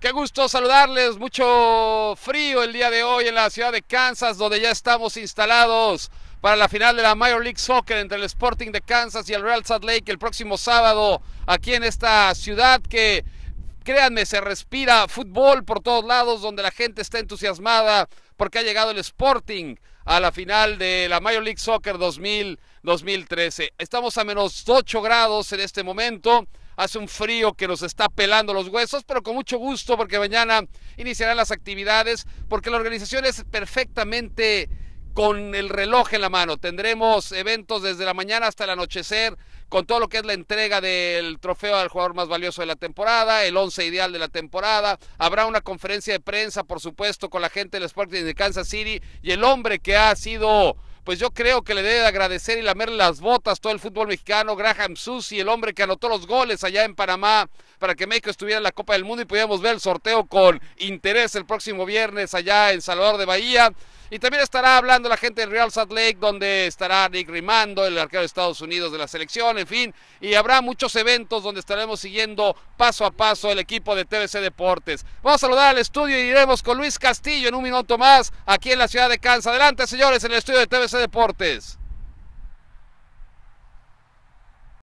Qué gusto saludarles, mucho frío el día de hoy en la ciudad de Kansas, donde ya estamos instalados para la final de la Major League Soccer entre el Sporting de Kansas y el Real Salt Lake el próximo sábado aquí en esta ciudad que, créanme, se respira fútbol por todos lados, donde la gente está entusiasmada porque ha llegado el Sporting a la final de la Major League Soccer 2000-2013. Estamos a menos 8 grados en este momento hace un frío que nos está pelando los huesos, pero con mucho gusto porque mañana iniciarán las actividades, porque la organización es perfectamente con el reloj en la mano. Tendremos eventos desde la mañana hasta el anochecer, con todo lo que es la entrega del trofeo al jugador más valioso de la temporada, el 11 ideal de la temporada. Habrá una conferencia de prensa, por supuesto, con la gente del Sporting de Kansas City y el hombre que ha sido pues yo creo que le debe de agradecer y lamer las botas todo el fútbol mexicano, Graham Susi, el hombre que anotó los goles allá en Panamá para que México estuviera en la Copa del Mundo y pudiéramos ver el sorteo con interés el próximo viernes allá en Salvador de Bahía. Y también estará hablando la gente de Real Salt Lake, donde estará Nick Rimando, el arquero de Estados Unidos de la selección, en fin. Y habrá muchos eventos donde estaremos siguiendo paso a paso el equipo de TVC Deportes. Vamos a saludar al estudio y iremos con Luis Castillo en un minuto más aquí en la ciudad de Kansas. Adelante, señores, en el estudio de TVC Deportes.